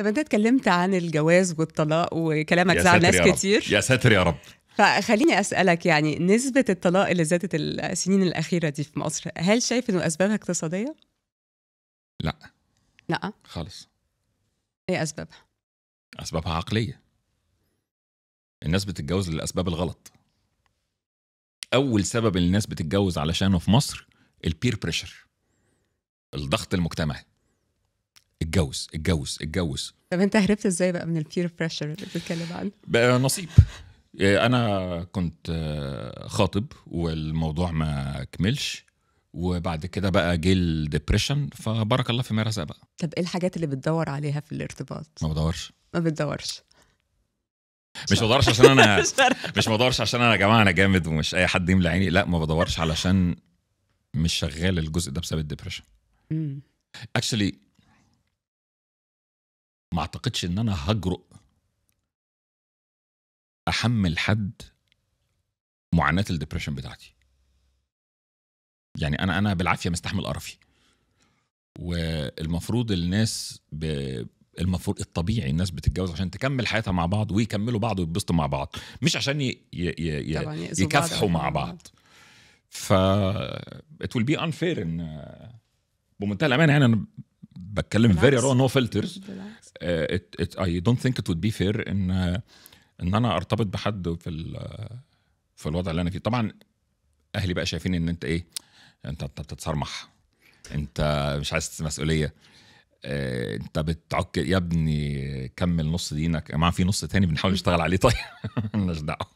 طب انت اتكلمت عن الجواز والطلاق وكلامك زعل ناس كتير يا ساتر يا رب فخليني اسالك يعني نسبه الطلاق اللي زادت السنين الاخيره دي في مصر هل شايف انه اسبابها اقتصاديه لا لا خالص ايه اسبابها اسبابها عقليه الناس بتتجوز للاسباب الغلط اول سبب الناس بتتجوز علشانه في مصر البير بريشر الضغط المجتمعي اتجوز اتجوز اتجوز طب انت هربت ازاي بقى من البير بريشر اللي بتتكلم عنه؟ بقى نصيب آه، انا كنت آه، خاطب والموضوع ما كملش وبعد كده بقى جه الدبريشن فبارك الله فيما رزق بقى طب ايه الحاجات اللي بتدور عليها في الارتباط؟ ما بدورش ما بتدورش مش بدورش عشان انا مش بدورش عشان انا يا جماعه انا جامد ومش اي حد يملى عيني لا ما بدورش علشان مش شغال الجزء ده بسبب الدبريشن اكشلي ما اعتقدش ان انا هجرؤ احمل حد معاناه الدبريشن بتاعتي يعني انا انا بالعافيه مستحمل قرفي والمفروض الناس ب... المفروض الطبيعي الناس بتتجوز عشان تكمل حياتها مع بعض ويكملوا بعض ويتبسطوا مع بعض مش عشان ي... ي... ي... يكافحوا مع بعض ف ات ويل بي ان بمنتهى الامانه يعني انا بتكلم فيري رو نو فلترز اي دونت ثينك ات وود بي فير ان آه، ان انا ارتبط بحد في آه، في الوضع اللي انا فيه طبعا اهلي بقى شايفين ان انت ايه انت بتتصرمح انت مش عايز مسؤوليه آه، انت بتعك يا ابني كمل نص دينك ما في نص تاني بنحاول نشتغل عليه طيب مالناش دعوه